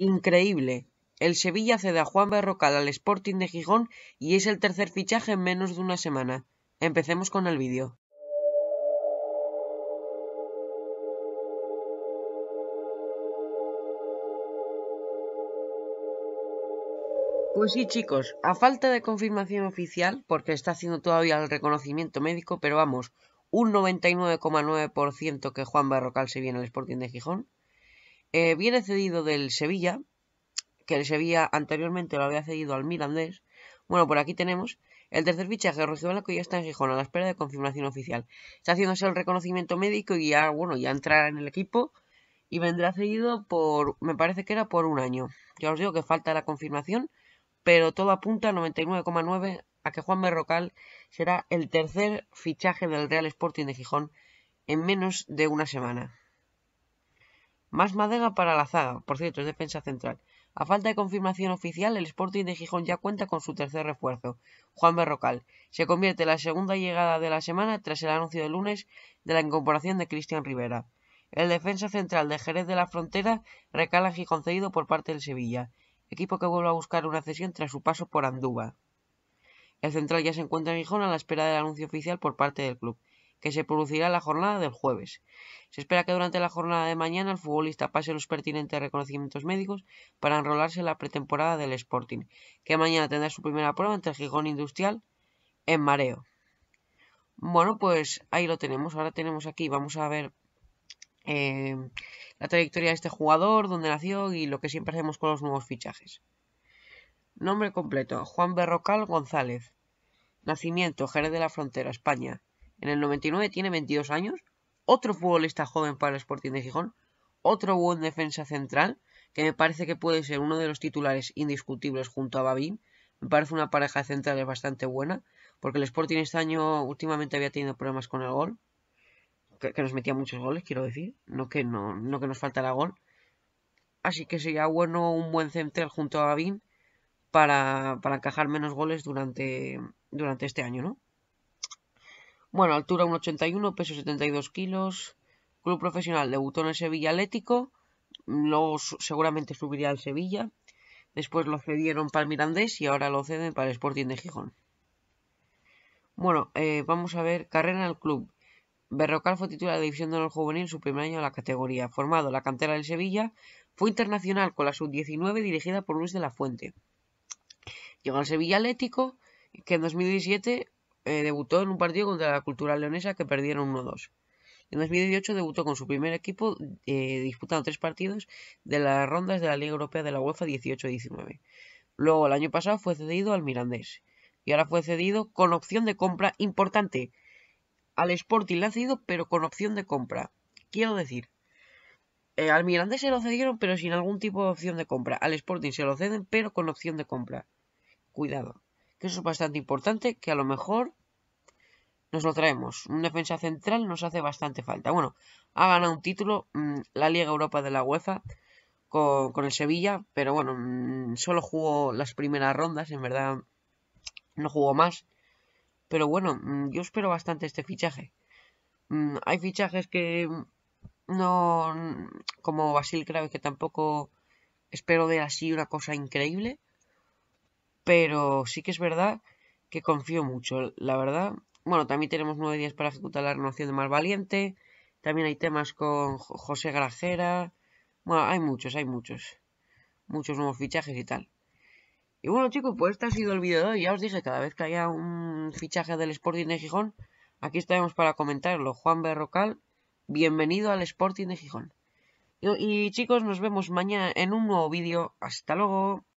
Increíble. El Sevilla cede a Juan Berrocal al Sporting de Gijón y es el tercer fichaje en menos de una semana. Empecemos con el vídeo. Pues sí, chicos, a falta de confirmación oficial, porque está haciendo todavía el reconocimiento médico, pero vamos, un 99,9% que Juan Barrocal se viene al Sporting de Gijón. Eh, viene cedido del Sevilla, que el Sevilla anteriormente lo había cedido al Mirandés. Bueno, por aquí tenemos el tercer fichaje, que ya está en Gijón a la espera de confirmación oficial. Está haciéndose el reconocimiento médico y ya, bueno, ya entrará en el equipo y vendrá cedido por, me parece que era por un año. Ya os digo que falta la confirmación, pero todo apunta 99,9 a que Juan Berrocal será el tercer fichaje del Real Sporting de Gijón en menos de una semana. Más madera para la zaga, por cierto, es defensa central. A falta de confirmación oficial, el Sporting de Gijón ya cuenta con su tercer refuerzo, Juan Berrocal. Se convierte en la segunda llegada de la semana tras el anuncio de lunes de la incorporación de Cristian Rivera. El defensa central de Jerez de la Frontera recala en Gijón por parte del Sevilla, equipo que vuelve a buscar una cesión tras su paso por Andúba. El central ya se encuentra en Gijón a la espera del anuncio oficial por parte del club que se producirá la jornada del jueves. Se espera que durante la jornada de mañana el futbolista pase los pertinentes reconocimientos médicos para enrolarse en la pretemporada del Sporting, que mañana tendrá su primera prueba ante el Gijón Industrial en Mareo. Bueno, pues ahí lo tenemos. Ahora tenemos aquí, vamos a ver eh, la trayectoria de este jugador, dónde nació y lo que siempre hacemos con los nuevos fichajes. Nombre completo, Juan Berrocal González. Nacimiento, Jerez de la Frontera, España. En el 99 tiene 22 años. Otro futbolista joven para el Sporting de Gijón. Otro buen defensa central, que me parece que puede ser uno de los titulares indiscutibles junto a Babín. Me parece una pareja central bastante buena, porque el Sporting este año últimamente había tenido problemas con el gol. Que, nos metía muchos goles, quiero decir. No que, no, no que nos faltara gol. Así que sería bueno un buen central junto a Babín para, para encajar menos goles durante, durante este año, ¿no? Bueno, altura 1,81, peso 72 kilos. Club profesional, debutó en el Sevilla Atlético. Luego seguramente subiría al Sevilla. Después lo cedieron para el Mirandés y ahora lo ceden para el Sporting de Gijón. Bueno, eh, vamos a ver. Carrera del club. Berrocal fue titular de División de los Juvenil en su primer año de la categoría. Formado en la cantera del Sevilla, fue internacional con la sub-19 dirigida por Luis de la Fuente. Llegó al Sevilla Atlético, que en 2017 eh, debutó en un partido contra la cultura leonesa que perdieron 1-2. En 2018 debutó con su primer equipo eh, disputando tres partidos de las rondas de la Liga Europea de la UEFA 18-19. Luego el año pasado fue cedido al Mirandés y ahora fue cedido con opción de compra importante. Al Sporting le ha cedido pero con opción de compra. Quiero decir, eh, al Mirandés se lo cedieron pero sin algún tipo de opción de compra. Al Sporting se lo ceden pero con opción de compra. Cuidado que eso es bastante importante, que a lo mejor nos lo traemos. Un defensa central nos hace bastante falta. Bueno, ha ganado un título, mm, la Liga Europa de la UEFA, con, el Sevilla, pero bueno, mm, solo jugó las primeras rondas, en verdad no jugó más. Pero bueno, mm, yo espero bastante este fichaje. hay fichajes que no, como Basil creo que tampoco espero de así una cosa increíble pero sí que es verdad que confío mucho, la verdad. Bueno, también tenemos nueve días para ejecutar la renovación de Más También hay temas con José Grajera. Bueno, hay muchos, hay muchos. Muchos nuevos fichajes y tal. Y bueno chicos, pues este ha sido el vídeo de hoy. Ya os dije, cada vez que haya un fichaje del Sporting de Gijón, aquí estaremos para comentarlo. Juan Berrocal, bienvenido al Sporting de Gijón. y chicos, nos vemos mañana en un nuevo vídeo. Hasta luego.